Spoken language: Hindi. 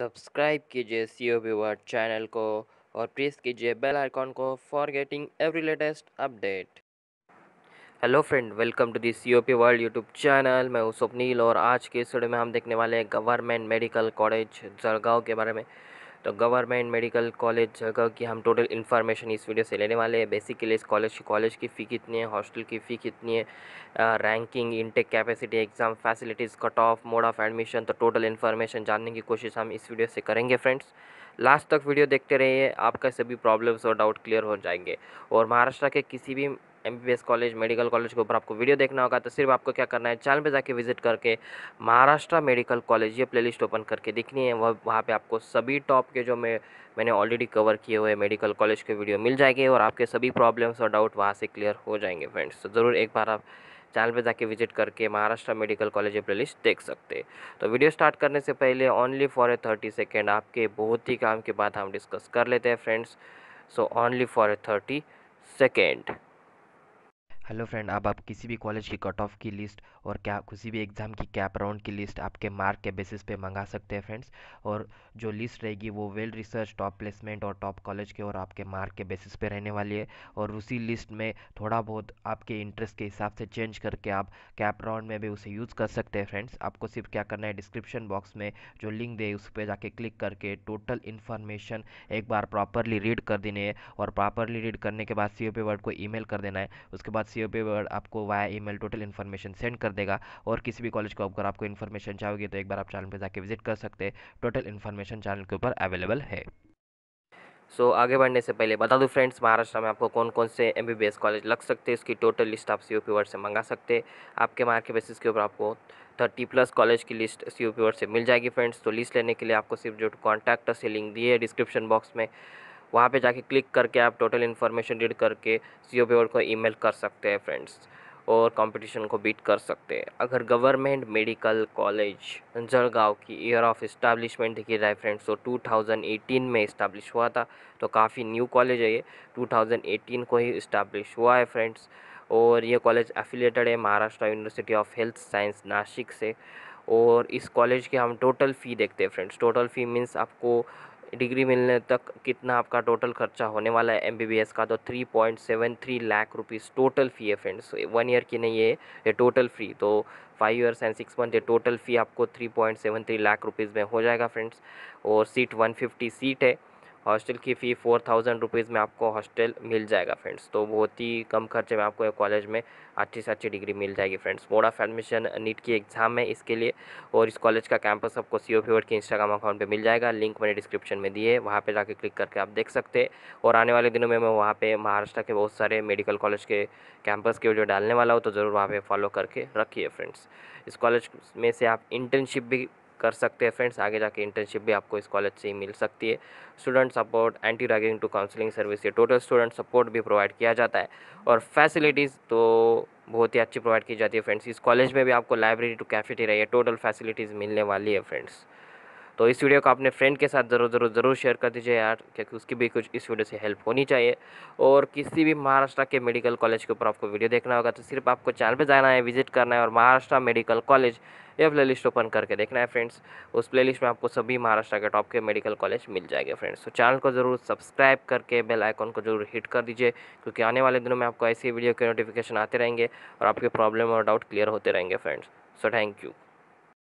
सब्सक्राइब कीजिए C O B word channel को और प्रेस कीजिए बेल आइकॉन को for getting every latest update hello friend welcome to the C O P world YouTube channel मैं हूँ स्वप्नील और आज के इस वीडियो में हम देखने वाले हैं गवर्नमेंट मेडिकल कॉलेज जलगाँव के बारे में तो गवर्नमेंट मेडिकल कॉलेज जगह की हम टोटल इन्फॉर्मेशन इस वीडियो से लेने वाले हैं बेसिकली इस कॉलेज की कॉलेज की फ़ी कितनी है हॉस्टल की फ़ी कितनी है ranking intake capacity exam facilities cut off mode of admission तो टोटल इन्फॉर्मेशन जानने की कोशिश हम इस वीडियो से करेंगे फ्रेंड्स लास्ट तक वीडियो देखते रहिए आपका सभी प्रॉब्लम्स और डाउट क्लियर हो जाएंगे और महाराष्ट्र के किसी भी एम कॉलेज मेडिकल कॉलेज के ऊपर आपको वीडियो देखना होगा तो सिर्फ आपको क्या करना है चैनल पे जाके विजिट करके महाराष्ट्र मेडिकल कॉलेज ये प्लेलिस्ट ओपन करके देखनी है वह वहाँ पे आपको सभी टॉप के जो मैं मैंने ऑलरेडी कवर किए हुए मेडिकल कॉलेज के वीडियो मिल जाएंगे और आपके सभी प्रॉब्लम्स और डाउट वहाँ से क्लियर हो जाएंगे फ्रेंड्स तो ज़रूर एक बार आप चैनल पे जाके विजिट करके Maharashtra medical college playlist देख सकते हैं तो वीडियो स्टार्ट करने से पहले only for a thirty second आपके बहुत ही काम के बाद हम डिस्कस कर लेते हैं friends so only for a thirty second hello friend अब आप किसी भी कॉलेज की कट ऑफ की लिस्ट और क्या किसी भी एग्ज़ाम की कैप राउंड की लिस्ट आपके मार्क के बेसिस पे मंगा सकते हैं फ्रेंड्स और जो लिस्ट रहेगी वो वेल रिसर्च टॉप प्लेसमेंट और टॉप कॉलेज के और आपके मार्क के बेसिस पे रहने वाली है और उसी लिस्ट में थोड़ा बहुत आपके इंटरेस्ट के हिसाब से चेंज करके आप कैप राउंड में भी उसे यूज़ कर सकते हैं फ्रेंड्स आपको सिर्फ क्या करना है डिस्क्रिप्शन बॉक्स में जो लिंक दे उस पर जाके क्लिक करके टोटल इन्फॉर्मेशन एक बार प्रॉपरली रीड कर देनी है और प्रॉपरली रीड करने के बाद सी ओ वर्ड को मेल कर देना है उसके बाद सी किए हुए पर आपको via mail total information send कर देगा और किसी भी कॉलेज को अगर आपको इन्फॉर्मेशन चाहोगे तो एक बार आप चैनल पर जाके विजिट कर सकते हैं टोटल इन्फॉर्मेशन चैनल के ऊपर अवेलेबल है सो so, आगे बढ़ने से पहले बता दूं फ्रेंड्स महाराष्ट्र में आपको कौन कौन से एम कॉलेज लग सकते हैं उसकी टोटल लिस्ट आप सी ओ वर्ड से मंगा सकते हैं आपके मार्क बेसिस के ऊपर आपको थर्टी प्लस कॉलेज की लिस्ट सी ओ वर्ड से मिल जाएगी फ्रेंड्स तो लिस्ट लेने के लिए आपको सिर्फ जो कॉन्टैक्ट से लिंक दिए डिस्क्रिप्शन बॉक्स में वहाँ पे जाके क्लिक करके आप टोटल इन्फॉर्मेशन रीड करके सी ओ को ईमेल कर सकते हैं फ्रेंड्स और कंपटीशन को बीट कर सकते हैं अगर गवर्नमेंट मेडिकल कॉलेज जलगांव की ईयर ऑफ इस्टाब्लिशमेंट देखी जाए फ्रेंड्स तो 2018 में इस्टाब्लिश हुआ था तो काफ़ी न्यू कॉलेज है ये 2018 को ही इस्टाब्लिश हुआ है फ्रेंड्स और ये कॉलेज एफिलेटेड है Maharashtra university of health science Nashik से और इस कॉलेज के हम टोटल फ़ी देखते हैं फ्रेंड्स टोटल फ़ी मीन्स आपको डिग्री मिलने तक कितना आपका टोटल खर्चा होने वाला है एमबीबीएस का तो three point seven three lakh rupees total fee है फ्रेंड्स वन ईयर की नहीं है ये टोटल फ़ी तो five years and six month ये टोटल फ़ी आपको three point seven three lakh rupees में हो जाएगा फ्रेंड्स और सीट वन फिफ्टी सीट है हॉस्टल की फ़ी फोर थाउजेंड रुपीज़ में आपको हॉस्टल मिल जाएगा फ्रेंड्स तो बहुत ही कम खर्चे में आपको कॉलेज में अच्छी से अच्छी डिग्री मिल जाएगी friends board of admission NEET की एग्ज़ाम है इसके लिए और इस कॉलेज का कैंपस आपको सी ओ वर्ड के इंस्टाग्राम अकाउंट पर मिल जाएगा लिंक मैंने डिस्क्रिप्शन में दी है वहाँ पर जाकर क्लिक करके आप देख सकते हैं और आने वाले दिनों में मैं वहाँ पर महाराष्ट्र के बहुत सारे मेडिकल कॉलेज के कैंपस के वीडियो डालने वाला हूँ तो ज़रूर वहाँ पर फॉलो करके रखिए फ्रेंड्स इस कॉलेज में से आप इंटर्नशिप भी कर सकते हैं फ्रेंड्स आगे जाके इंटर्नशिप भी आपको इस कॉलेज से ही मिल सकती है student support anti ragging to counselling service ये टोटल स्टूडेंट सपोर्ट भी प्रोवाइड किया जाता है और फैसिलिटीज़ तो बहुत ही अच्छी प्रोवाइड की जाती है फ्रेंड्स इस कॉलेज में भी आपको लाइब्रेरी टू कैफेटेरिया ये टोटल फैसिलिटीज़ मिलने वाली है फ्रेंड्स तो इस वीडियो को अपने फ्रेंड के साथ ज़रूर ज़रूर ज़रूर शेयर कर दीजिए यार क्योंकि उसकी भी कुछ इस वीडियो से हेल्प होनी चाहिए और किसी भी महाराष्ट्र के मेडिकल कॉलेज के ऊपर आपको वीडियो देखना होगा तो सिर्फ आपको चैनल पर जाना है विजिट करना है और महाराष्ट्र मेडिकल कॉलेज यह प्लेलिस्ट ओपन करके देखना है फ्रेंड्स उस लिस्ट में आपको सभी महाराष्ट्र के टॉप के मेडिकल कॉलेज मिल जाएंगे फ्रेंड्स तो चैनल को ज़रूर सब्सक्राइब करके बेल आइकॉन को जरूर हिट कर दीजिए क्योंकि आने वाले दिनों में आपको ऐसी वीडियो के नोटिफिकेशन आते रहेंगे और आपके प्रॉब्लम और डाउट क्लियर होते रहेंगे फ्रेंड्स सो थैंक यू